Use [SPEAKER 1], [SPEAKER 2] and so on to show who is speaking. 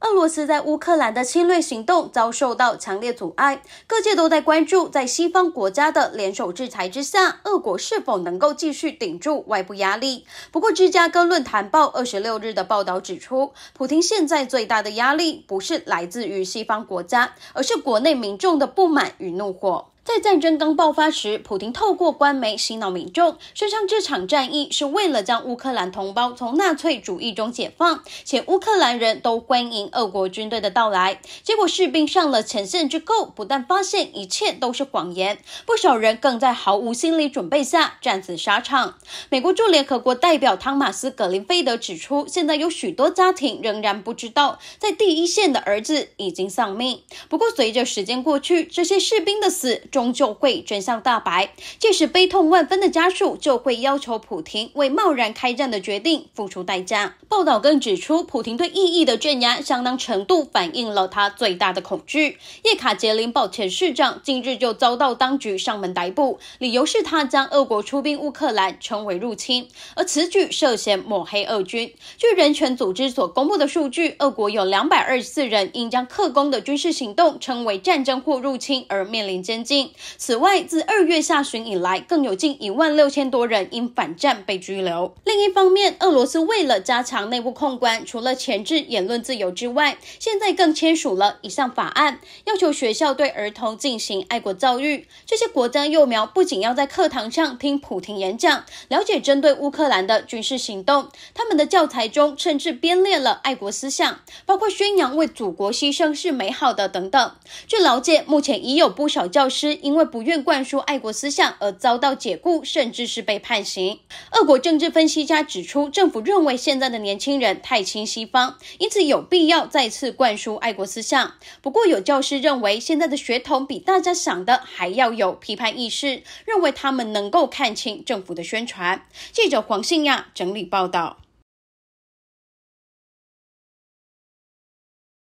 [SPEAKER 1] 俄罗斯在乌克兰的侵略行动遭受到强烈阻碍，各界都在关注，在西方国家的联手制裁之下，俄国是否能够继续顶住外部压力？不过，《芝加哥论坛报》二十六日的报道指出，普京现在最大的压力不是来自于西方国家，而是国内民众的不满与怒火。在战争刚爆发时，普京透过官媒洗脑民众，宣称这场战役是为了将乌克兰同胞从纳粹主义中解放，且乌克兰人都欢迎俄国军队的到来。结果士兵上了前线之后，不但发现一切都是谎言，不少人更在毫无心理准备下战死沙场。美国驻联合国代表汤马斯·格林菲德指出，现在有许多家庭仍然不知道在第一线的儿子已经丧命。不过随着时间过去，这些士兵的死。终究会真相大白。届时，悲痛万分的家属就会要求普廷为贸然开战的决定付出代价。报道更指出，普廷对意义的镇压相当程度反映了他最大的恐惧。叶卡捷琳堡前市长近日就遭到当局上门逮捕，理由是他将俄国出兵乌克兰称为入侵，而此举涉嫌抹黑俄军。据人权组织所公布的数据，俄国有两百二十四人因将克工的军事行动称为战争或入侵而面临监禁。此外，自二月下旬以来，更有近一万六千多人因反战被拘留。另一方面，俄罗斯为了加强内部控管，除了前置言论自由之外，现在更签署了以上法案，要求学校对儿童进行爱国教育。这些国家幼苗不仅要在课堂上听普廷演讲，了解针对乌克兰的军事行动，他们的教材中甚至编列了爱国思想，包括宣扬为祖国牺牲是美好的等等。据了解，目前已有不少教师。因为不愿灌输爱国思想而遭到解雇，甚至是被判刑。俄国政治分析家指出，政府认为现在的年轻人太亲西方，因此有必要再次灌输爱国思想。不过，有教师认为现在的学童比大家想的还要有批判意识，认为他们能够看清政府的宣传。记者黄信亚整理报道。